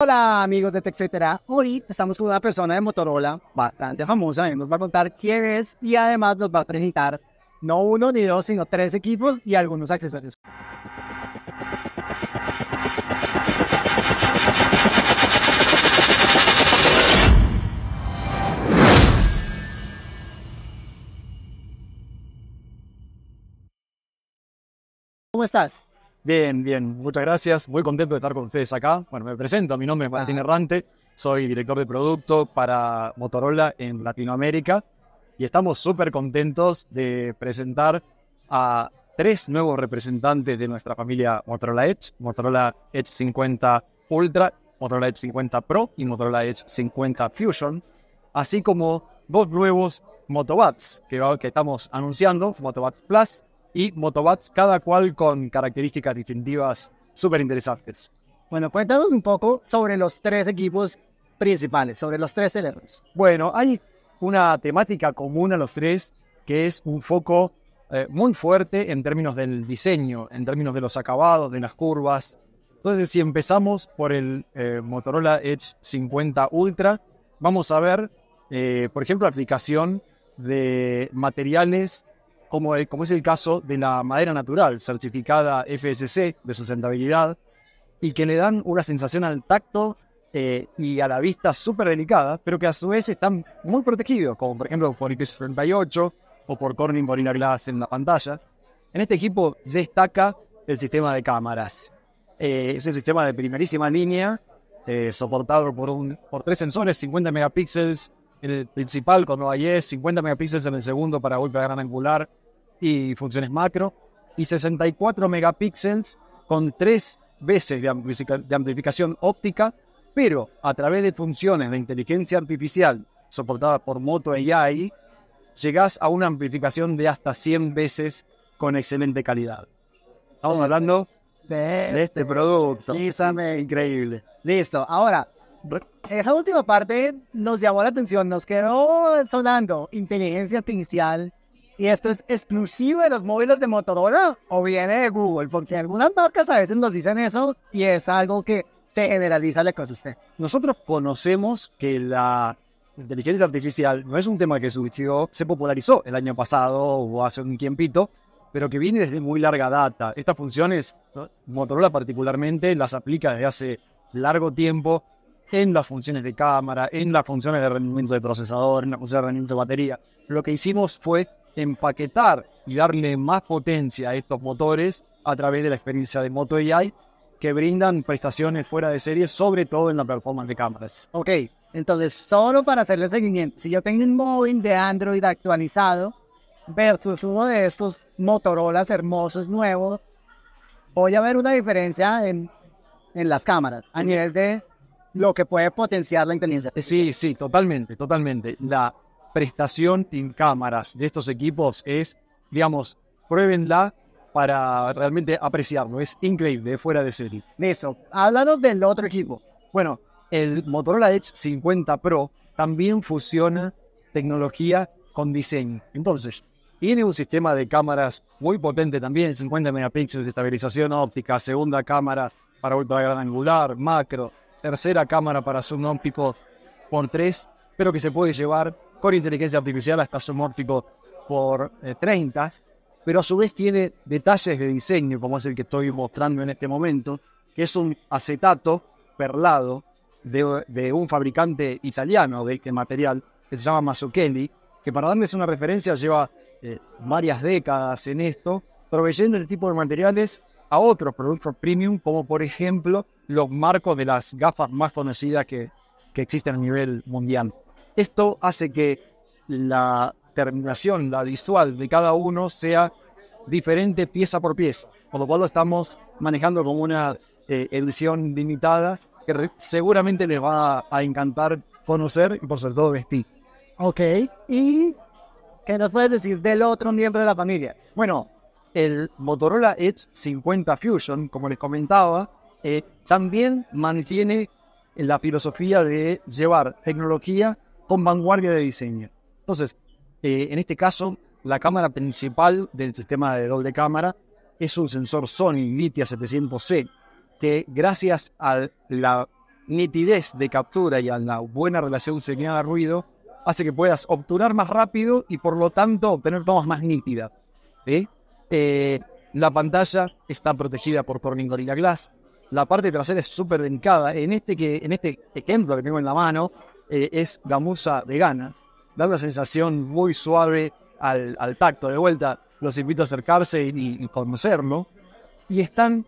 Hola amigos de TechCetera, hoy estamos con una persona de Motorola bastante famosa y nos va a contar quién es y además nos va a presentar no uno ni dos sino tres equipos y algunos accesorios. ¿Cómo estás? Bien, bien, muchas gracias. Muy contento de estar con ustedes acá. Bueno, me presento, mi nombre es Valentín ah. Errante, soy director de producto para Motorola en Latinoamérica y estamos súper contentos de presentar a tres nuevos representantes de nuestra familia Motorola Edge, Motorola Edge 50 Ultra, Motorola Edge 50 Pro y Motorola Edge 50 Fusion, así como dos nuevos Motobots que, que estamos anunciando, Motobots Plus y Motobats, cada cual con características distintivas súper interesantes. Bueno, cuéntanos un poco sobre los tres equipos principales, sobre los tres LRs. Bueno, hay una temática común a los tres, que es un foco eh, muy fuerte en términos del diseño, en términos de los acabados, de las curvas. Entonces, si empezamos por el eh, Motorola Edge 50 Ultra, vamos a ver, eh, por ejemplo, aplicación de materiales como, es el caso de la madera natural, certificada FSC de sustentabilidad, y que le dan una sensación al tacto eh, y a la vista súper delicada, pero que a su vez están muy protegidos, como por ejemplo por IP38 o por Corning Gorilla Glass en la pantalla. En este equipo destaca el sistema de cámaras. Eh, es un sistema de primerísima línea, eh, soportado por, un, por tres sensores, 50 megapíxeles en el principal con OIS, 50 megapíxeles en el segundo para golpe gran angular y funciones macro, y 64 megapíxeles con tres veces de amplificación óptica, pero a través de funciones de inteligencia artificial soportadas por Moto AI, llegas a una amplificación de hasta 100 veces con excelente calidad. Estamos este, hablando de este, este, producto. Increíble. Listo. Ahora, esa última parte nos llamó la atención, nos quedó sonando inteligencia artificial ¿Y esto es exclusivo de los móviles de Motorola o viene de Google? Porque algunas marcas a veces nos dicen eso y es algo que se generaliza la usted Nosotros conocemos que la inteligencia artificial no es un tema que surgió, se popularizó el año pasado o hace un tiempito, pero que viene desde muy larga data. Estas funciones, Motorola particularmente, las aplica desde hace largo tiempo en las funciones de cámara, en las funciones de rendimiento de procesador, en las funciones de rendimiento de batería. Lo que hicimos fue empaquetar y darle más potencia a estos motores a través de la experiencia de Moto AI que brindan prestaciones fuera de serie, sobre todo en la plataforma de cámaras. Ok, entonces solo para hacerle seguimiento, si yo tengo un móvil de Android actualizado versus uno de estos Motorolas hermosos nuevos, voy a ver una diferencia en, las cámaras a nivel de lo que puede potenciar la inteligencia Sí, sí, totalmente, totalmente. La, prestación en cámaras de estos equipos es, digamos, pruébenla para realmente apreciarlo. Es increíble, fuera de serie. Eso, Háblanos del otro equipo. Bueno, el Motorola Edge 50 Pro también fusiona tecnología con diseño. Entonces, tiene un sistema de cámaras muy potente también, 50 megapíxeles, estabilización óptica, segunda cámara para ultra gran angular, macro, tercera cámara para zoom óptico por 3, pero que se puede llevar por inteligencia artificial hasta somórfico por 30, eh, pero a su vez tiene detalles de diseño, como es el que estoy mostrando en este momento, que es un acetato perlado de, un fabricante italiano de este material, que se llama Mazzucchelli, que para darles una referencia lleva eh, varias décadas en esto, proveyendo este tipo de materiales a otros productos premium, como por ejemplo los marcos de las gafas más conocidas que, que existen a nivel mundial. Esto hace que la terminación, la visual de cada uno sea diferente pieza por pieza, por lo cual lo estamos manejando como una eh, edición limitada que seguramente les va a, encantar conocer y por sobre todo vestir. Ok, ¿y qué nos puedes decir del otro miembro de la familia? Bueno, el Motorola Edge 50 Fusion, como les comentaba, eh, también mantiene la filosofía de llevar tecnología con vanguardia de diseño. Entonces, eh, en este caso, la cámara principal del sistema de doble cámara es un sensor Sony Litia 700C, que gracias a la nitidez de captura y a la buena relación señal-ruido, hace que puedas obturar más rápido y por lo tanto obtener tomas más nítidas. Eh, la pantalla está protegida por Corning Gorilla Glass. La parte trasera es súper delicada. En este, que, en este ejemplo que tengo en la mano, eh, es gamuza gana, Da una sensación muy suave al, al, tacto. De vuelta, los invito a acercarse y, conocerlo. Y están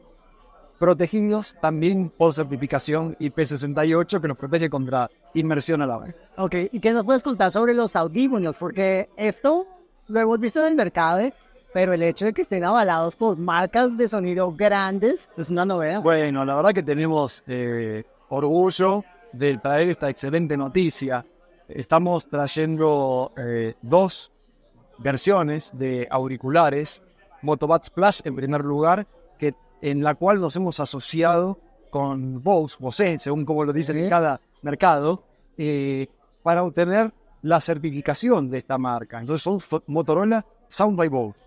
protegidos también por certificación IP68 que nos protege contra inmersión a la Ok, ¿y qué nos puedes contar sobre los audífonos? Porque esto lo hemos visto en el mercado, pero el hecho de que estén avalados por marcas de sonido grandes es una novedad. Bueno, la verdad que tenemos eh, orgullo del traer esta excelente noticia. Estamos trayendo eh, dos versiones de auriculares, Motobats Plus en primer lugar, que, en la cual nos hemos asociado con Bose, Bose, según como lo dicen en cada mercado, eh, para obtener la certificación de esta marca. Entonces son Motorola Sound by Bose.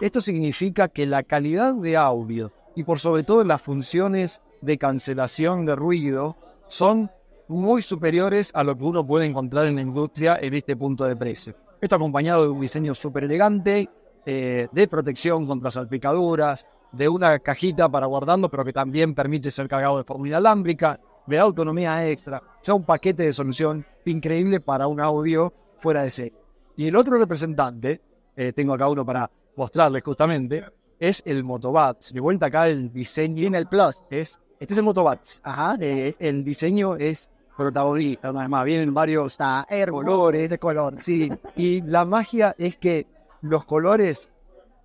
Esto significa que la calidad de audio y por sobre todo las funciones de cancelación de ruido son muy superiores a lo que uno puede encontrar en la industria en este punto de precio. Esto acompañado de un diseño súper elegante, eh, de protección contra salpicaduras, de una cajita para guardarlo, pero que también permite ser cargado de forma inalámbrica, de autonomía extra. O sea, un paquete de solución increíble para un audio fuera de serie. Y el otro representante, eh, tengo acá uno para mostrarles justamente, es el Motobats. De vuelta acá el diseño. Y en el Plus. Es, este es el Motobats. Ajá. el diseño es protagonista. más vienen varios ah, colores. de color. Sí, y la magia es que los colores,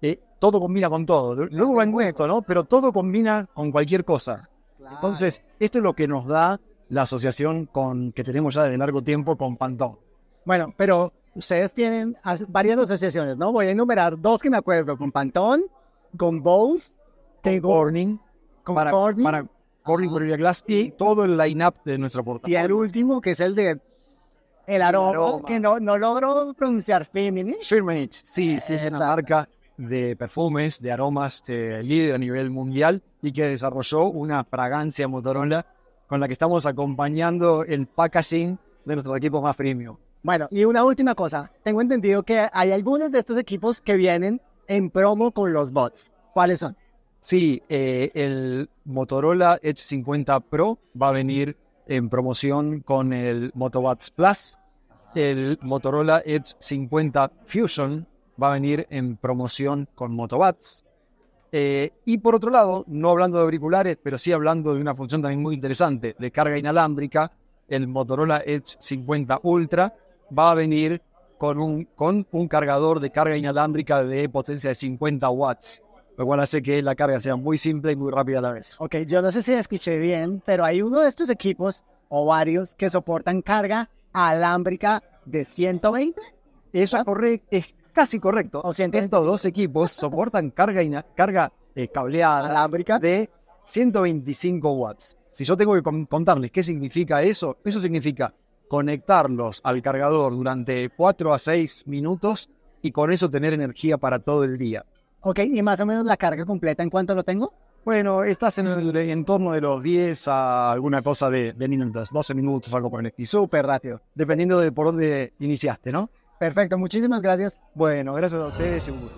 eh, todo combina con todo. Luego va en hueco, ¿no? Pero todo combina con cualquier cosa. Entonces, esto es lo que nos da la asociación con que tenemos ya de largo tiempo con Pantón. Bueno, pero ustedes tienen varias asociaciones, ¿no? Voy a enumerar dos que me acuerdo, con Pantón, con Bose, con Corning, con Gorilla Glass y todo el line-up de nuestra portada. Y el último, que es el de el aroma, que no, no logro pronunciar, Feminich. Feminich, sí, sí, es una marca de perfumes, de aromas eh, líder a nivel mundial y que desarrolló una fragancia Motorola con la que estamos acompañando el packaging de nuestros equipo más premium. Bueno, y una última cosa. Tengo entendido que hay algunos de estos equipos que vienen en promo con los bots. ¿Cuáles son? Sí, eh, el Motorola Edge 50 Pro va a venir en promoción con el Buds Plus. El Motorola Edge 50 Fusion va a venir en promoción con Motovats. Eh, y por otro lado, no hablando de auriculares, pero sí hablando de una función también muy interesante de carga inalámbrica, el Motorola Edge 50 Ultra va a venir con un, con un cargador de carga inalámbrica de potencia de 50 watts lo cual hace que la carga sea muy simple y muy rápida a la vez. Ok, yo no sé si escuché bien, pero hay uno de estos equipos o varios que soportan carga alámbrica de 120. Eso es correcto, es casi correcto. Estos dos equipos soportan carga, carga eh, cableada alámbrica de 125 watts. Si yo tengo que contarles qué significa eso, eso significa conectarlos al cargador durante 4 a 6 minutos y con eso tener energía para todo el día. Ok, y más o menos la carga completa, ¿en cuánto lo tengo? Bueno, estás en el entorno de los 10 a alguna cosa de, de minutos, 12 minutos, algo por el Súper rápido. Dependiendo de por dónde iniciaste, ¿no? Perfecto, muchísimas gracias. Bueno, gracias a ustedes, seguro.